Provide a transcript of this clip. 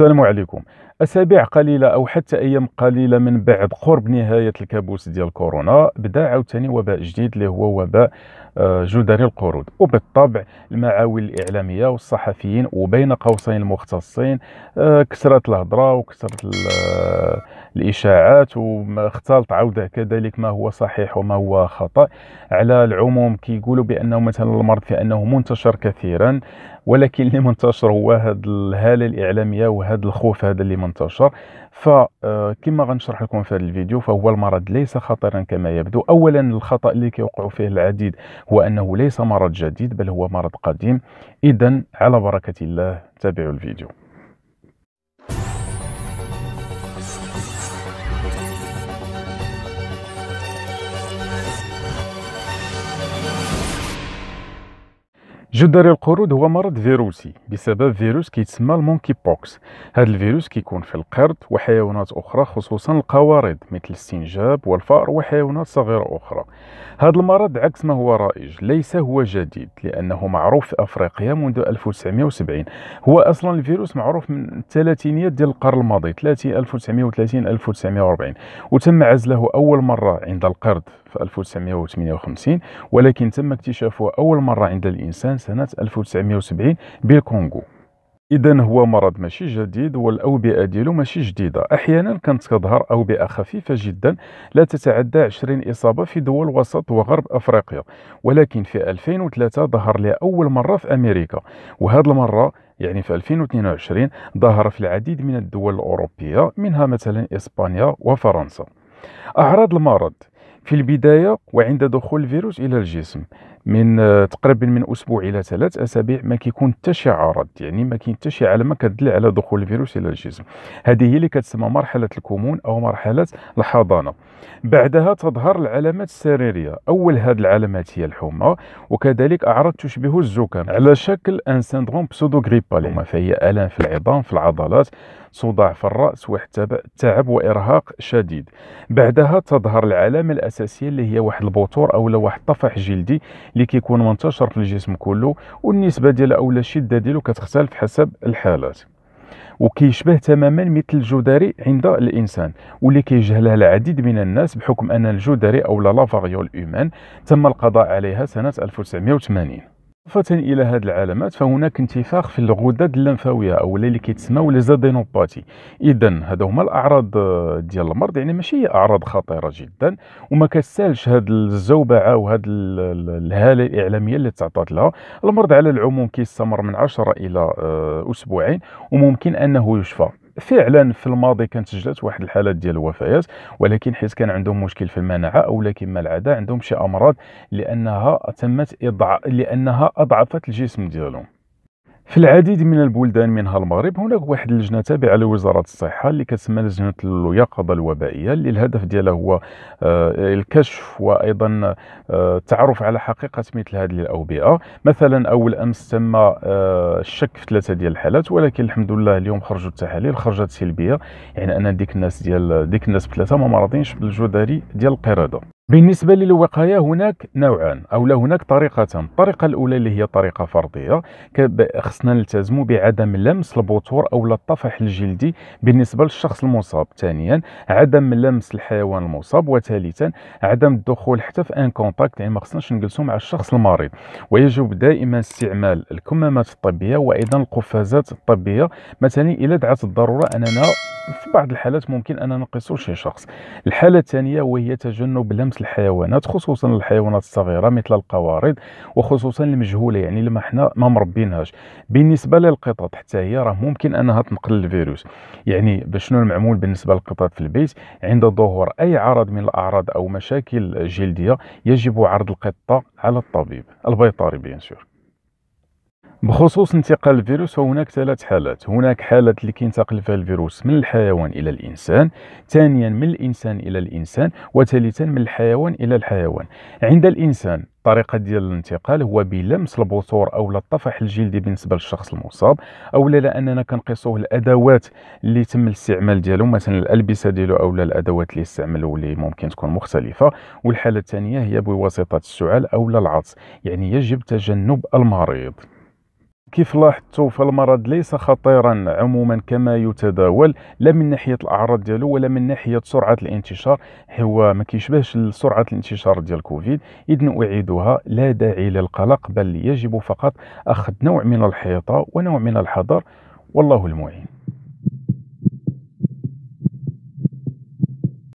السلام عليكم أسابيع قليلة أو حتى أيام قليلة من بعد قرب نهاية الكابوس ديال كورونا بدا عاوتاني وباء جديد اللي هو وباء آه، جدري القرود وبالطبع المعاول الإعلامية والصحفيين وبين قوسين المختصين آه، كثرت الهضرة وكثرت آه، الإشاعات واختلط عودة كذلك ما هو صحيح وما هو خطأ على العموم كيقولوا بأنه مثلا المرض في أنه منتشر كثيرا ولكن اللي منتشر هو هذا الهالة الإعلامية وهذا الخوف هذا اللي منتشر منتشر فكما آه، غنشرح لكم في هذا الفيديو فهو المرض ليس خطرا كما يبدو اولا الخطا اللي كيوقع فيه العديد هو انه ليس مرض جديد بل هو مرض قديم اذا على بركه الله تابعوا الفيديو جدري القرود هو مرض فيروسي بسبب فيروس كيتسمى المونكي بوكس هذا الفيروس كيكون في القرد وحيوانات اخرى خصوصا القوارض مثل السنجاب والفأر وحيوانات صغيره اخرى هذا المرض عكس ما هو رائج ليس هو جديد لانه معروف في افريقيا منذ 1970 هو اصلا الفيروس معروف من الثلاثينيات ديال القرن الماضي 30 1930 1940 وتم عزله اول مره عند القرد في 1958 ولكن تم اكتشافه أول مرة عند الإنسان سنة 1970 بالكونغو إذا هو مرض ماشي جديد والأوبئة ديالو ماشي جديدة أحيانا كانت كتظهر أوبئة خفيفة جدا لا تتعدى 20 إصابة في دول وسط وغرب أفريقيا ولكن في 2003 ظهر لأول مرة في أمريكا وهذه المرة يعني في 2022 ظهر في العديد من الدول الأوروبية منها مثلا إسبانيا وفرنسا أعراض المرض في البداية وعند دخول الفيروس إلى الجسم من آه، تقريبا من اسبوع الى ثلاث اسابيع ما كيكون حتى شي عرض يعني ما كاين حتى شي علامه كتدل على دخول الفيروس الى الجسم هذه هي اللي كتسمى مرحله الكمون او مرحله الحضانه بعدها تظهر العلامات السريريه اول هذه العلامات هي الحمى وكذلك اعراض تشبه الزكام على شكل ان سيندروم بسودو غريبال فهي الام في العظام في العضلات صداع في الراس وحتى تعب وارهاق شديد بعدها تظهر العلامه الاساسيه اللي هي واحد البطور او واحد طفح جلدي اللي كيكون منتشر في الجسم كله والنسبه ديال او الشده ديالو كتختلف حسب الحالات وكيشبه تماما مثل الجدري عند الانسان واللي كيجهلها العديد من الناس بحكم ان الجدري او لا فاريول تم القضاء عليها سنه 1980 إضافة إلى هذه العلامات فهناك انتفاخ في الغدد اللمفاوية أو اللي كيتسموا ليزادينوباتي إذا هذا هما الأعراض ديال المرض يعني ماشي هي أعراض خطيرة جدا وما كتسالش هاد الزوبعة وهاد الهالة الإعلامية اللي تعطات لها المرض على العموم كيستمر من 10 إلى آه، أسبوعين وممكن أنه يشفى فعلا في الماضي كانت سجلت واحد الحالات ديال الوفيات ولكن حيت كان عندهم مشكل في المناعه او ما العاده عندهم شي امراض لانها تمت إضع... لانها اضعفت الجسم ديالهم في العديد من البلدان منها المغرب هناك واحد اللجنه تابعه لوزاره الصحه اللي كتسمى لجنه اليقظه الوبائيه اللي الهدف ديالها هو آه، الكشف وايضا آه، التعرف على حقيقه مثل هذه الاوبئه مثلا اول امس تم آه، الشك في ثلاثه ديال الحالات ولكن الحمد لله اليوم خرجوا التحاليل خرجت سلبيه يعني ان ديك الناس ديال ديك الناس بثلاثه ما مرضينش بالجدري ديال القرده بالنسبة للوقاية هناك نوعان أو لا هناك طريقتان الطريقة الأولى اللي هي طريقة فردية خصنا نلتزم بعدم لمس البطور أو الطفح الجلدي بالنسبة للشخص المصاب ثانيا عدم لمس الحيوان المصاب وثالثا عدم الدخول حتى في ان كونتاكت يعني ما خصناش نجلسوا مع الشخص المريض ويجب دائما استعمال الكمامات الطبية وأيضا القفازات الطبية مثلا إلى دعت الضرورة أننا في بعض الحالات ممكن أننا نقيسوا شي شخص الحالة الثانية وهي تجنب لمس الحيوانات خصوصا الحيوانات الصغيره مثل القوارض وخصوصا المجهوله يعني لما حنا ما مربيناهاش بالنسبه للقطط حتى هي راه ممكن انها تنقل الفيروس يعني بشنو المعمول بالنسبه للقطط في البيت عند ظهور اي عرض من الاعراض او مشاكل جلديه يجب عرض القطه على الطبيب البيطري بيان سور بخصوص انتقال الفيروس فهناك ثلاث حالات هناك حالة اللي كينتقل فيها الفيروس من الحيوان إلى الإنسان ثانيا من الإنسان إلى الإنسان وثالثا من الحيوان إلى الحيوان عند الإنسان الطريقه ديال الانتقال هو بلمس البثور او الطفح الجلدي بالنسبه للشخص المصاب او لا كنقيسوه الادوات اللي تم الاستعمال ديالو مثلا الالبسه ديالو او الادوات اللي استعملوا اللي ممكن تكون مختلفه والحاله الثانيه هي بواسطه السعال او العطس يعني يجب تجنب المريض كيف لاحظتوا فالمرض ليس خطيرا عموما كما يتداول لا من ناحيه الاعراض ديالو ولا من ناحيه سرعه الانتشار هو ما كيشبهش سرعه الانتشار ديال كوفيد اذن اعيدها لا داعي للقلق بل يجب فقط اخذ نوع من الحيطه ونوع من الحذر والله المعين